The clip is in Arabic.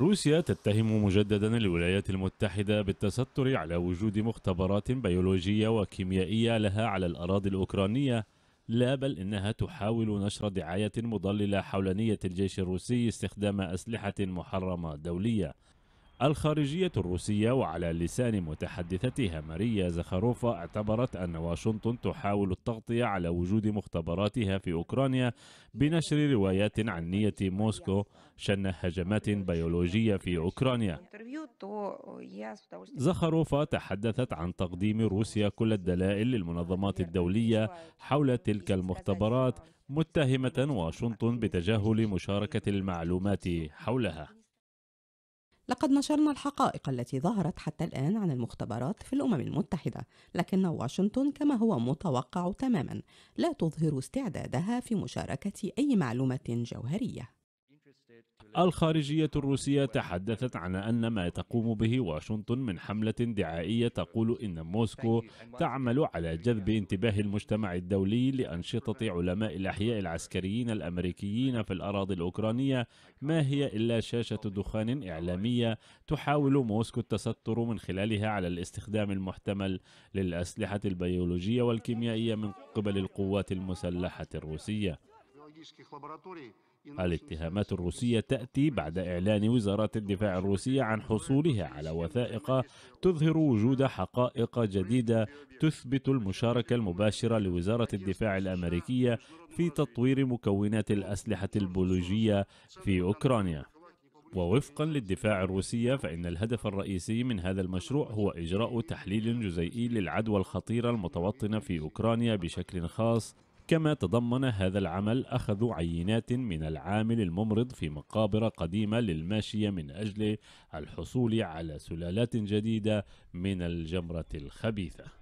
روسيا تتهم مجددا الولايات المتحدة بالتستر على وجود مختبرات بيولوجية وكيميائية لها على الأراضي الأوكرانية لا بل إنها تحاول نشر دعاية مضللة حول نية الجيش الروسي استخدام أسلحة محرمة دولية الخارجية الروسية وعلى لسان متحدثتها ماريا زخاروفا اعتبرت أن واشنطن تحاول التغطية على وجود مختبراتها في أوكرانيا بنشر روايات عن نية موسكو شن هجمات بيولوجية في أوكرانيا زخاروفا تحدثت عن تقديم روسيا كل الدلائل للمنظمات الدولية حول تلك المختبرات متهمة واشنطن بتجاهل مشاركة المعلومات حولها لقد نشرنا الحقائق التي ظهرت حتى الآن عن المختبرات في الأمم المتحدة، لكن واشنطن كما هو متوقع تماما لا تظهر استعدادها في مشاركة أي معلومة جوهرية. الخارجية الروسية تحدثت عن أن ما تقوم به واشنطن من حملة دعائية تقول إن موسكو تعمل على جذب انتباه المجتمع الدولي لأنشطة علماء الأحياء العسكريين الأمريكيين في الأراضي الأوكرانية ما هي إلا شاشة دخان إعلامية تحاول موسكو التستر من خلالها على الاستخدام المحتمل للأسلحة البيولوجية والكيميائية من قبل القوات المسلحة الروسية. الاتهامات الروسية تأتي بعد إعلان وزارة الدفاع الروسية عن حصولها على وثائق تظهر وجود حقائق جديدة تثبت المشاركة المباشرة لوزارة الدفاع الأمريكية في تطوير مكونات الأسلحة البيولوجية في أوكرانيا. ووفقا للدفاع الروسية فإن الهدف الرئيسي من هذا المشروع هو إجراء تحليل جزيئي للعدوى الخطيرة المتوطنة في أوكرانيا بشكل خاص كما تضمن هذا العمل أخذ عينات من العامل الممرض في مقابر قديمة للماشية من أجل الحصول على سلالات جديدة من الجمرة الخبيثة